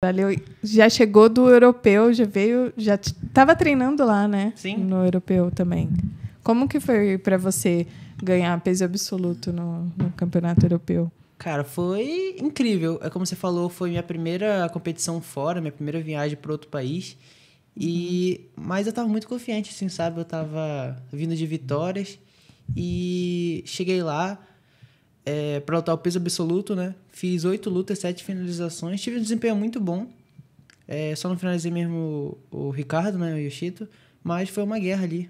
Valeu. Já chegou do europeu, já veio, já estava treinando lá, né? Sim. No europeu também. Como que foi para você ganhar peso absoluto no, no, campeonato europeu? Cara, foi incrível. É como você falou, foi minha primeira competição fora, minha primeira viagem para outro país. E mas eu estava muito confiante, assim, sabe? Eu estava vindo de vitórias e cheguei lá é, eh, para lutar o peso absoluto, né? Fiz oito lutas, sete finalizações. Tive um desempenho muito bom. É, só não finalizei mesmo o, o Ricardo, né? O Yoshito. Mas foi uma guerra ali.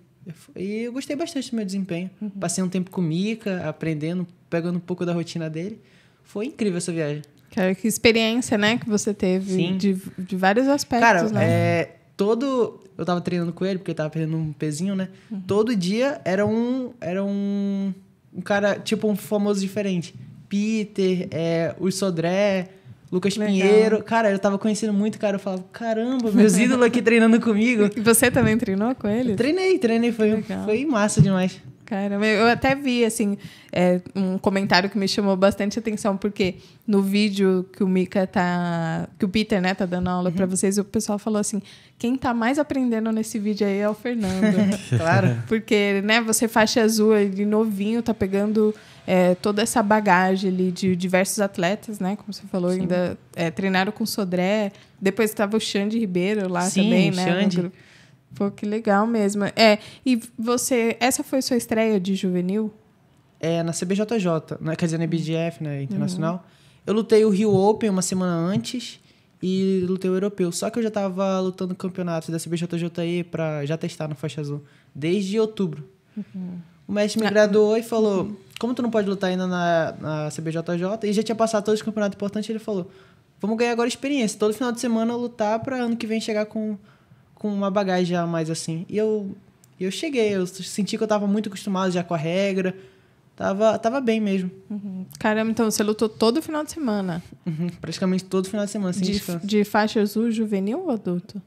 E eu gostei bastante do meu desempenho. Uhum. Passei um tempo com o Mika, aprendendo, pegando um pouco da rotina dele. Foi incrível essa viagem. Cara, que é experiência, né? Que você teve Sim. De, de vários aspectos, Cara, né? É, todo... Eu tava treinando com ele, porque ele tava perdendo um pezinho, né? Uhum. Todo dia era um... Era um... Um cara, tipo, um famoso diferente. Peter, é, Sodré, Lucas Legal. Pinheiro. Cara, eu tava conhecendo muito, cara. Eu falava, caramba, meus ídolos aqui treinando comigo. E você também treinou com ele? Treinei, treinei. Foi, foi massa demais. Caramba, eu até vi assim é, um comentário que me chamou bastante atenção porque no vídeo que o Mika tá, que o Peter né tá dando aula uhum. para vocês, o pessoal falou assim, quem tá mais aprendendo nesse vídeo aí é o Fernando, claro, porque né você faixa azul ele novinho tá pegando é, toda essa bagagem ali de diversos atletas, né? Como você falou, Sim. ainda é, treinaram com o Sodré, depois estava o Xande Ribeiro lá Sim, também, né? Xande. No grupo. Pô, que legal mesmo. É, e você, essa foi sua estreia de juvenil? É, na CBJJ, na, né? quer dizer, na IBGF, né, uhum. internacional. Uhum. Eu lutei o Rio Open uma semana antes e lutei o europeu. Só que eu já tava lutando campeonatos da CBJJE para já testar na faixa azul desde outubro. Uhum. O mestre me ah. graduou e falou: Como tu não pode lutar ainda na, na CBJJ? E já tinha passado todos os campeonatos importantes. Ele falou: Vamos ganhar agora experiência. Todo final de semana lutar para ano que vem chegar com com uma bagagem a mais assim. E eu, eu cheguei, eu senti que eu estava muito acostumado já com a regra. Tava, tava bem mesmo. Uhum. Caramba, então você lutou todo final de semana? Uhum, praticamente todo final de semana, sem de, De faixa azul juvenil ou adulto?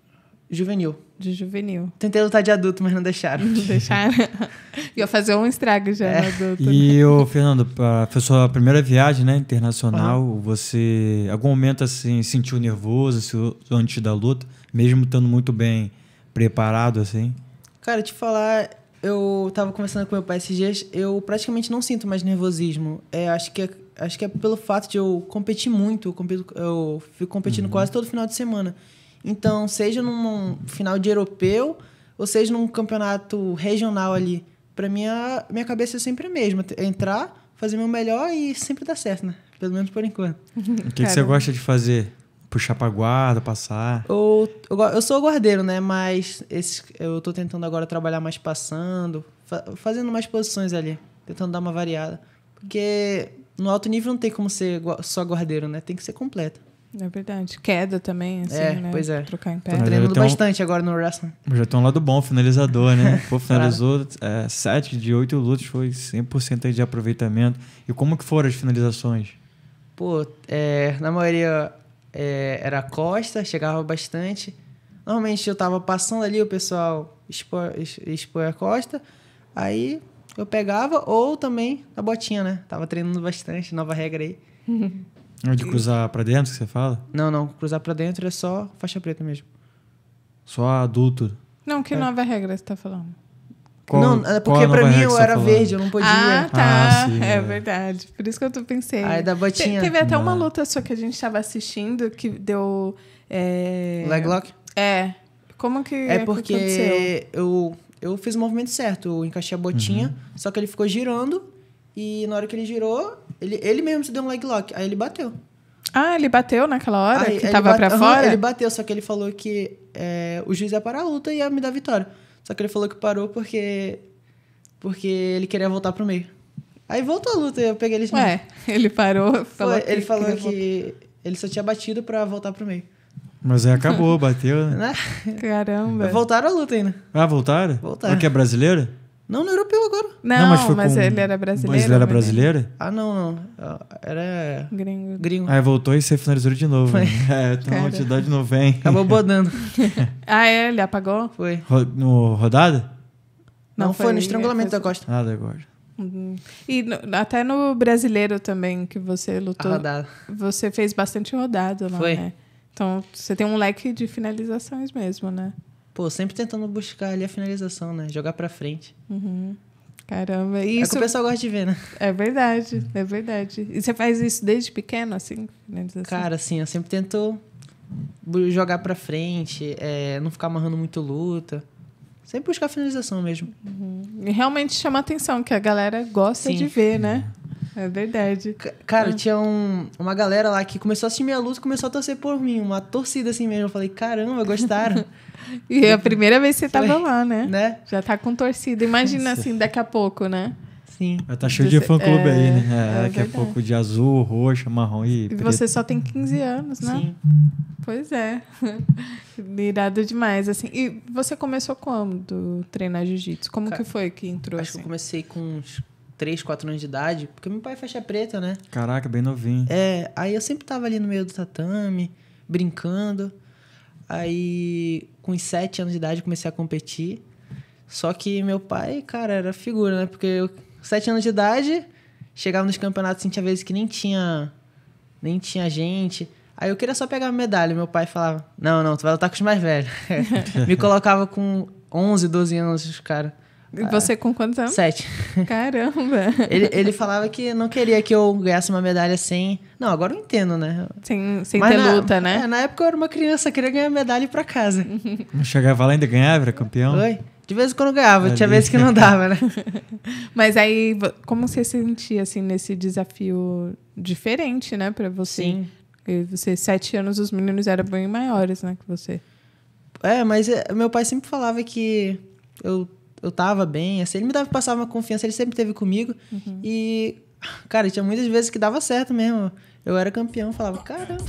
Juvenil. De juvenil. Tentei lutar de adulto, mas não deixaram. Não deixaram. Ia fazer um estrago já é. no adulto. E, né? o Fernando, para a sua primeira viagem né, internacional, uhum. você, algum momento, assim, sentiu nervoso antes da luta, mesmo estando muito bem preparado, assim? Cara, te falar, eu estava conversando com meu pai esses dias, eu praticamente não sinto mais nervosismo. É, acho que é, acho que é pelo fato de eu competir muito, eu, eu fico competindo uhum. quase todo final de semana. Então, seja num final de europeu ou seja num campeonato regional ali, para mim a minha cabeça é sempre a mesma, entrar, fazer meu melhor e sempre dá certo, né? Pelo menos por enquanto. O que, que você gosta de fazer? Puxar pra guarda, passar? Ou, eu, eu, sou guardeiro, né? Mas esse, eu tô tentando agora trabalhar mais passando, fa fazendo mais posições ali, tentando dar uma variada. Porque no alto nível não tem como ser só guardeiro, né? Tem que ser completo. É verdade. Queda também, assim, é, né? Pois é. Trocar em pé. Tô treinando bastante agora no wrestling. Já tem um lado bom, finalizador, né? Pô, finalizou é, sete de oito lutas, foi 100% de aproveitamento. E como que foram as finalizações? Pô, é, na maioria é, era costa, chegava bastante. Normalmente eu tava passando ali, o pessoal expõe, expõe a costa. Aí eu pegava, ou também a botinha, né? Tava treinando bastante, nova regra aí. De cruzar para dentro que você fala? Não, não. Cruzar para dentro é só faixa preta mesmo. Só adulto? Não, que é. nova regra você tá falando? Qual, não, é porque para mim eu tá era verde, eu não podia. Ah, ah tá. Ah, sim, é, é, verdade. Por isso que eu tô pensei. Aí da botinha. Te, teve até não. uma luta só que a gente tava assistindo que deu. É... Leg lock? É. Como que. É porque aconteceu? eu, eu fiz o movimento certo. Eu encaixei a botinha, uhum. só que ele ficou girando. E na hora que ele girou, ele, ele mesmo se deu um leg lock, aí ele bateu. Ah, ele bateu naquela hora aí, que tava bate... pra uhum, fora? Ele bateu, só que ele falou que é, o juiz ia parar a luta e ia me dar vitória. Só que ele falou que parou porque. Porque ele queria voltar pro meio. Aí voltou a luta, eu peguei ele de Ué, ele parou. Falou Foi, que, ele falou que, ele só tinha batido pra voltar pro meio. Mas aí acabou, bateu, né? né? Caramba. Voltaram a luta ainda. Ah, voltaram? Voltaram. Porque é brasileira? Não, no europeu agora. Não, não mas, mas com... ele era brasileiro. Mas ele era né? brasileiro? Ah, não, não. Ah, era. Gringo. Gringo. Aí voltou e você finalizou de novo. Foi. Né? É, então Cara. a entidade não vem. Acabou bodando. ah, é? Ele apagou? Foi. Ro no rodada? Não, não foi, foi, no estrangulamento é, foi... da Costa. Ah, da Costa. Uhum. E no, até no brasileiro também, que você lutou. A rodada. Você fez bastante rodada lá, Foi. né? Então você tem um leque de finalizações mesmo, né? pô, sempre tentando buscar ali a finalização, né? Jogar pra frente. Uhum. Caramba, isso. É que o pessoal gosta de ver, né? É verdade, é verdade. E você faz isso desde pequeno, assim? Cara, assim, eu sempre tento jogar pra frente, é, não ficar amarrando muito luta. Sempre buscar finalização mesmo. Uhum. E realmente chama atenção, que a galera gosta Sim. de ver, né? É verdade. C cara, ah. tinha um, uma galera lá que começou a assistir minha luz, e começou a torcer por mim. Uma torcida assim mesmo. Eu falei, caramba, gostaram. e é a primeira vez que você falei, tava lá, né? né? Já tá com torcida. Imagina Nossa. assim, daqui a pouco, né? Sim. Está tá cheio de fã-clube é, aí, né? É, é daqui a pouco de azul, roxa, marrom e. E preto. você só tem 15 anos, né? Sim. Pois é. Irado demais, assim. E você começou quando treinar jiu-jitsu? Como Cara, que foi que entrou? Acho assim? que eu assim? comecei com uns 3, 4 anos de idade, porque meu pai é faixa preta, né? Caraca, bem novinho. É, aí eu sempre tava ali no meio do tatame, brincando. Aí, com 7 anos de idade, comecei a competir. Só que meu pai, cara, era figura, né? Porque eu, 7 anos de idade, chegava nos campeonatos, tinha vezes que nem tinha, nem tinha gente. Aí eu queria só pegar medalha. Meu pai falava: Não, não, tu vai lutar com os mais velhos. Me colocava com 11, 12 anos, cara. Você com quantos anos? Sete. Caramba! ele, ele falava que não queria que eu ganhasse uma medalha sem. Não, agora eu entendo, né? Sem, sem ter na, luta, né? É, na época eu era uma criança, queria ganhar medalha para pra casa. Não chegava lá ainda ganhava, era campeão? Oi. De vez em quando ganhava, Ali. tinha vezes que não dava, né? Mas aí, como você sentia, assim, nesse desafio diferente, né, pra você? Sim. você, sete anos, os meninos eram bem maiores, né, que você. É, mas é, meu pai sempre falava que eu eu tava bem, assim, ele me dava, passava uma confiança, ele sempre teve comigo. Uhum. E, cara, tinha muitas vezes que dava certo mesmo. Eu era campeão, falava, caramba,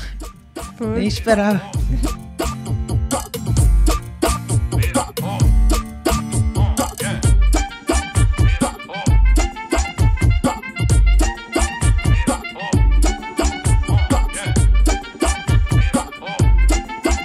nem esperava.